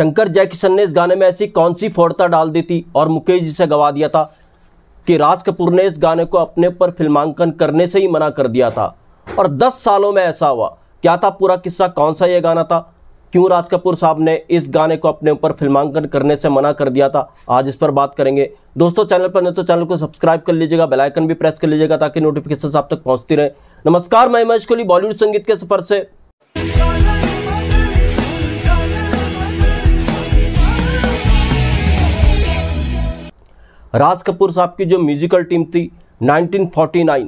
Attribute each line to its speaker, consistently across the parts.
Speaker 1: शंकर जयकिशन ने इस गाने में ऐसी कौन सी फोड़ता डाल दी थी और मुकेश जी से गवा दिया था कि राज कपूर ने इस गाने को अपने पर फिल्मांकन करने से ही मना कर दिया था और 10 सालों में ऐसा हुआ क्या था पूरा किस्सा कौन सा यह गाना था क्यों राज कपूर साहब ने इस गाने को अपने ऊपर फिल्मांकन करने से मना कर दिया था आज इस पर बात करेंगे दोस्तों चैनल पर नहीं तो चैनल को सब्सक्राइब कर लीजिएगा बेल आइकन भी प्रेस कर लीजिएगा ताकि नोटिफिकेशन आप तक पहुंचती रहे नमस्कार मैं महेश कोली बॉलीवुड संगीत के सफर से राज कपूर साहब की जो म्यूजिकल टीम थी 1949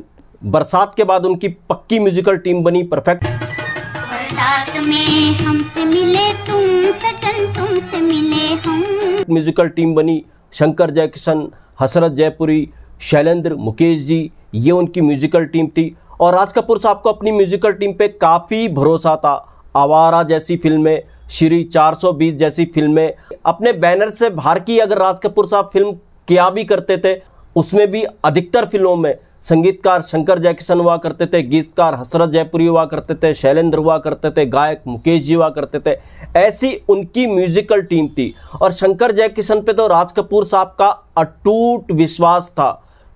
Speaker 1: बरसात के बाद उनकी पक्की म्यूजिकल टीम बनी परफेक्ट बरसात में हमसे मिले तुम सजन तुमसे मिले हम म्यूजिकल टीम बनी शंकर जयकिशन हसरत जयपुरी शैलेंद्र मुकेश जी ये उनकी म्यूजिकल टीम थी और राज कपूर साहब को अपनी म्यूजिकल टीम पे काफ़ी भरोसा था आवारा जैसी फिल्में श्री 420 जैसी फिल्में अपने बैनर से बाहर की अगर राज कपूर साहब फिल्म किया भी करते थे उसमें भी अधिकतर फिल्मों में संगीतकार शंकर जयकिशन हुआ करते थे गीतकार हसरत जयपुरी हुआ करते थे शैलेंद्र हुआ करते थे गायक मुकेश जी हुआ करते थे ऐसी उनकी म्यूजिकल टीम थी और शंकर जयकिशन पे तो राज कपूर साहब का अटूट विश्वास था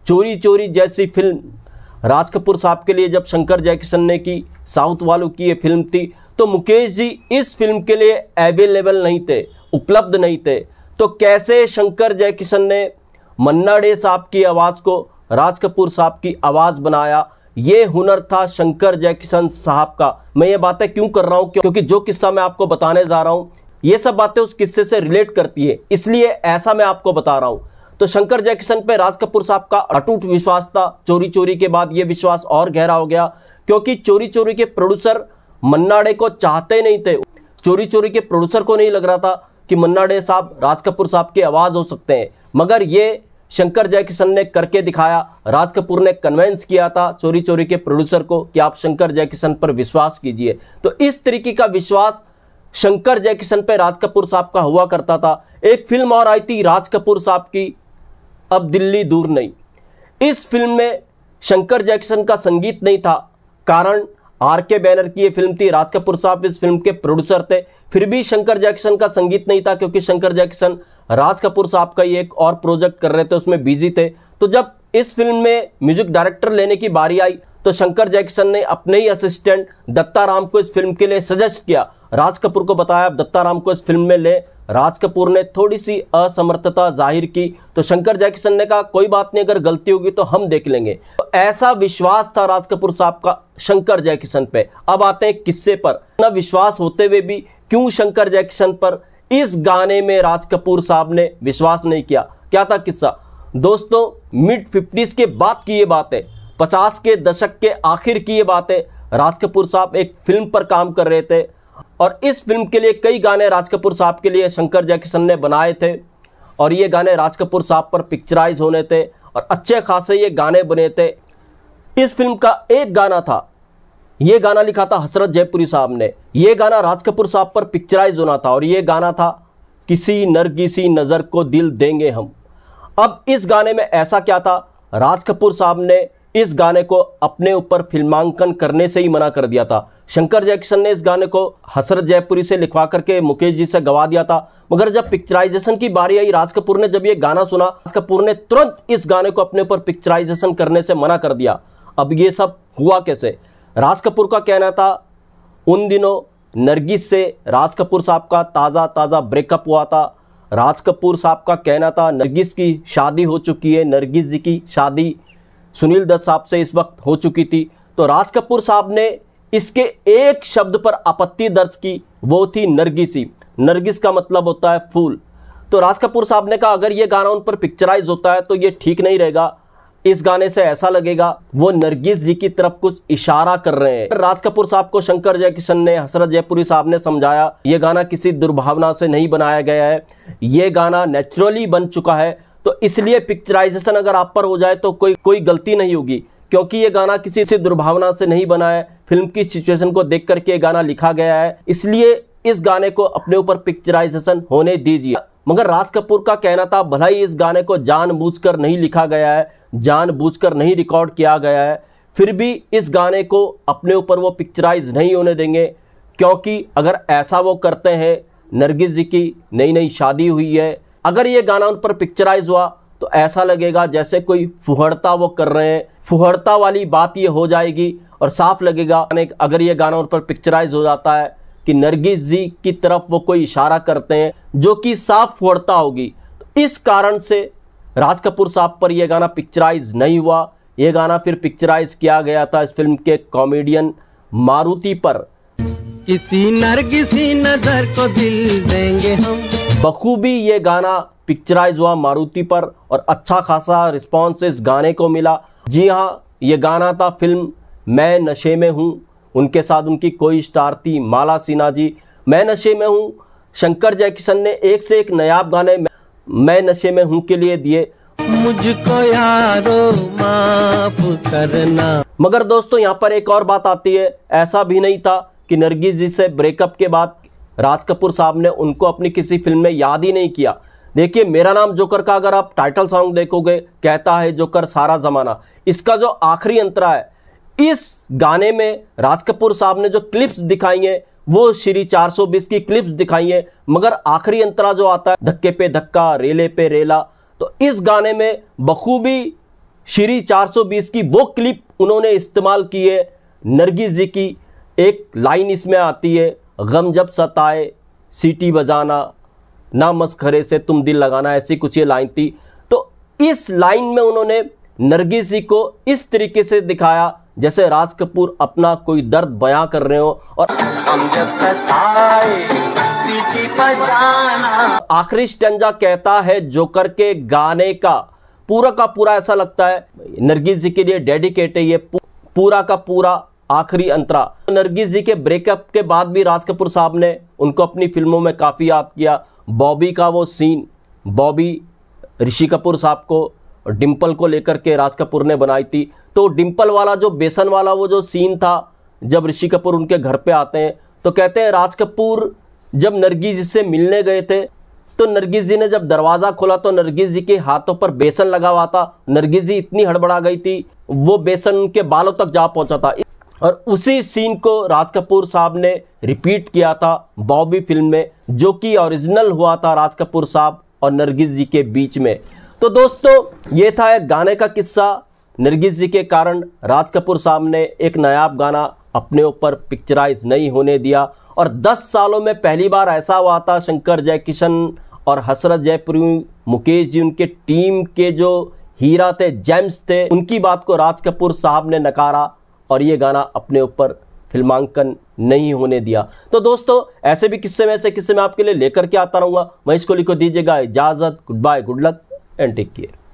Speaker 1: चोरी चोरी जैसी फिल्म राज कपूर साहब के लिए जब शंकर जयकिशन ने की साउथ वालों की ये फिल्म थी तो मुकेश जी इस फिल्म के लिए अवेलेबल नहीं थे उपलब्ध नहीं थे तो कैसे शंकर जयकिशन ने मन्ना डे साहब की आवाज़ को राज कपूर साहब की आवाज़ बनाया ये हुनर था शंकर जयकिशन साहब का मैं ये बातें क्यों कर रहा हूं क्योंकि जो किस्सा मैं आपको बताने जा रहा हूं ये सब बातें उस किस्से से रिलेट करती है इसलिए ऐसा मैं आपको बता रहा हूं तो शंकर जयकिशन पे राज कपूर साहब का अटूट विश्वास था चोरी चोरी के बाद ये विश्वास और गहरा हो गया क्योंकि चोरी चोरी के प्रोड्यूसर मन्नाडे को चाहते नहीं थे चोरी चोरी के प्रोड्यूसर को नहीं लग रहा था कि मन्ना डे साहब राज कपूर साहब की आवाज़ हो सकते हैं मगर ये शंकर जयकिशन ने करके दिखाया राज कपूर ने कन्वेंस किया था चोरी चोरी के प्रोड्यूसर को कि आप शंकर जयकिशन पर विश्वास कीजिए तो इस तरीके का विश्वास शंकर जयकिशन पर राज कपूर साहब का हुआ करता था एक फिल्म और आई थी राज कपूर साहब की अब दिल्ली दूर नहीं इस फिल्म में शंकर जयकिशन का संगीत नहीं था कारण आर के बैनर की ये फिल्म थी राज कपूर साहब इस फिल्म के प्रोड्यूसर थे फिर भी शंकर जैक्सन का संगीत नहीं था क्योंकि शंकर जैक्सन राज कपूर साहब का ही एक और प्रोजेक्ट कर रहे थे उसमें बिजी थे तो जब इस फिल्म में म्यूजिक डायरेक्टर लेने की बारी आई तो शंकर जैक्सन ने अपने ही असिस्टेंट दत्ताराम को इस फिल्म के लिए सजेस्ट किया राज कपूर को बताया दत्ताराम को इस फिल्म में ले राज कपूर ने थोड़ी सी असमर्थता जाहिर की तो शंकर जैकिसन ने कहा कोई बात नहीं अगर गलती होगी तो हम देख लेंगे तो ऐसा विश्वास था राज कपूर साहब का शंकर जैक्सन पे अब आते हैं किस्से पर न विश्वास होते हुए भी क्यों शंकर जैक्सन पर इस गाने में राज कपूर साहब ने विश्वास नहीं किया क्या था किस्सा दोस्तों मिड फिफ्टीज के बाद की ये बात है पचास के दशक के आखिर की ये बात है राज कपूर साहब एक फिल्म पर काम कर रहे थे और इस फिल्म के लिए कई गाने राज कपूर साहब के लिए शंकर जयकिशन ने बनाए थे और ये गाने राज कपूर साहब पर पिक्चराइज होने थे और अच्छे खासे ये गाने बने थे इस फिल्म का एक गाना था ये गाना लिखा था हसरत जयपुरी साहब ने ये गाना राज कपूर साहब पर पिक्चराइज होना था और ये गाना था किसी नरगिसी नज़र को दिल देंगे हम अब इस गाने में ऐसा क्या था राज कपूर साहब ने इस गाने को अपने ऊपर फिल्मांकन करने से ही मना कर दिया था शंकर जैक्सन ने इस गाने को हसरत जयपुरी से लिखवा करके मुकेश जी से गवा दिया था मगर जब पिक्चराइजेशन की बारी आई राज कपूर ने जब ये गाना सुना राज कपूर ने तुरंत इस गाने को अपने ऊपर पिक्चराइजेशन करने से मना कर दिया अब ये सब हुआ कैसे राज कपूर का कहना था उन दिनों नरगिस से राज कपूर साहब का ताज़ा ताज़ा ब्रेकअप हुआ था राज कपूर साहब का कहना था नरगिस की शादी हो चुकी है नरगिस जी की शादी सुनील दत्त साहब से इस वक्त हो चुकी थी तो राज कपूर साहब ने इसके एक शब्द पर आपत्ति दर्ज की वो थी नरगिसी नरगिस का मतलब होता है फूल तो राज कपूर साहब ने कहा अगर ये गाना उन पर पिक्चराइज होता है तो ये ठीक नहीं रहेगा इस गाने से ऐसा लगेगा वो नरगिस जी की तरफ कुछ इशारा कर रहे हैं राज कपूर साहब को शंकर जयकिशन ने हसरत जयपुरी साहब ने समझाया ये गाना किसी दुर्भावना से नहीं बनाया गया है ये गाना नेचुरली बन चुका है तो इसलिए पिक्चराइजेशन अगर आप पर हो जाए तो कोई कोई गलती नहीं होगी क्योंकि ये गाना किसी से दुर्भावना से नहीं बना है फिल्म की सिचुएशन को देख करके ये गाना लिखा गया है इसलिए इस गाने को अपने ऊपर पिक्चराइजेशन होने दीजिए मगर राज कपूर का कहना था भला ही इस गाने को जान नहीं लिखा गया है जान नहीं रिकॉर्ड किया गया है फिर भी इस गाने को अपने ऊपर वो पिक्चराइज नहीं होने देंगे क्योंकि अगर ऐसा वो करते हैं नरगिस जी की नई नई शादी हुई है अगर ये गाना उन पर पिक्चराइज हुआ तो ऐसा लगेगा जैसे कोई फुहड़ता वो कर रहे हैं फुहड़ता वाली बात ये हो जाएगी और साफ लगेगा अगर ये गाना उन पर पिक्चराइज हो जाता है कि नरगिस जी की तरफ वो कोई इशारा करते हैं जो कि साफ फुहड़ता होगी तो इस कारण से राज कपूर साहब पर यह गाना पिक्चराइज नहीं हुआ ये गाना फिर पिक्चराइज किया गया था इस फिल्म के कॉमेडियन मारुति पर किसी नर किसी नजर को दिल देंगे हम बखूबी ये गाना पिक्चराइज हुआ मारुति पर और अच्छा खासा रिस्पॉन्स इस गाने को मिला जी हाँ ये गाना था फिल्म मैं नशे में हूँ उनके साथ उनकी कोई स्टार थी माला सिन्हा जी मैं नशे में हूँ शंकर जयकिशन ने एक से एक नयाब गाने मैं नशे में हूँ के लिए दिए मुझको यारो माफ करना मगर दोस्तों यहाँ पर एक और बात आती है ऐसा भी नहीं था कि नरगिस जी से ब्रेकअप के बाद राज कपूर साहब ने उनको अपनी किसी फिल्म में याद ही नहीं किया देखिए मेरा नाम जोकर का अगर आप टाइटल सॉन्ग देखोगे कहता है जोकर सारा जमाना इसका जो आखिरी अंतरा है इस गाने में राज कपूर साहब ने जो क्लिप्स दिखाई हैं वो श्री 420 की क्लिप्स दिखाई हैं मगर आखिरी अंतरा जो आता है धक्के पे धक्का रेले पे रेला तो इस गाने में बखूबी श्री 420 की वो क्लिप उन्होंने इस्तेमाल की है नरगिस जी की एक लाइन इसमें आती है गम जब सताए सीटी बजाना ना मस्खरे से तुम दिल लगाना ऐसी कुछ ये लाइन थी तो इस लाइन में उन्होंने नरगिसी को इस तरीके से दिखाया जैसे राज कपूर अपना कोई दर्द बयां कर रहे हो और आखिरी स्टंजा कहता है जोकर के गाने का पूरा का पूरा ऐसा लगता है नरगिस जी के लिए डेडिकेट है ये पूरा का पूरा आखिरी अंतरा नरगिस जी के ब्रेकअप के बाद भी राज कपूर साहब ने उनको अपनी फिल्मों में काफ़ी याद किया बॉबी का वो सीन बॉबी ऋषि कपूर साहब को डिम्पल को लेकर के राज कपूर ने बनाई थी तो डिम्पल वाला जो बेसन वाला वो जो सीन था जब ऋषि कपूर उनके घर पे आते हैं तो कहते हैं राज कपूर जब नरगिस जी से मिलने गए थे तो नरगिस जी ने जब दरवाज़ा खोला तो नरगिस जी के हाथों पर बेसन लगा हुआ था नरगिस जी इतनी हड़बड़ा गई थी वो बेसन उनके बालों तक जा पहुंचा था और उसी सीन को राज कपूर साहब ने रिपीट किया था बॉबी फिल्म में जो कि ओरिजिनल हुआ था राज कपूर साहब और नरगिस जी के बीच में तो दोस्तों ये था एक गाने का किस्सा नरगिस जी के कारण राज कपूर साहब ने एक नयाब गाना अपने ऊपर पिक्चराइज नहीं होने दिया और 10 सालों में पहली बार ऐसा हुआ था शंकर जयकिशन और हसरत जयपुरी मुकेश जी उनके टीम के जो हीरा थे जेम्स थे उनकी बात को राज कपूर साहब ने नकारा और ये गाना अपने ऊपर फिल्मांकन नहीं होने दिया तो दोस्तों ऐसे भी किस्से में ऐसे किस्से में आपके लिए लेकर के आता रहूँगा मैं इसको लिखो दीजिएगा इजाज़त good bye good luck and take care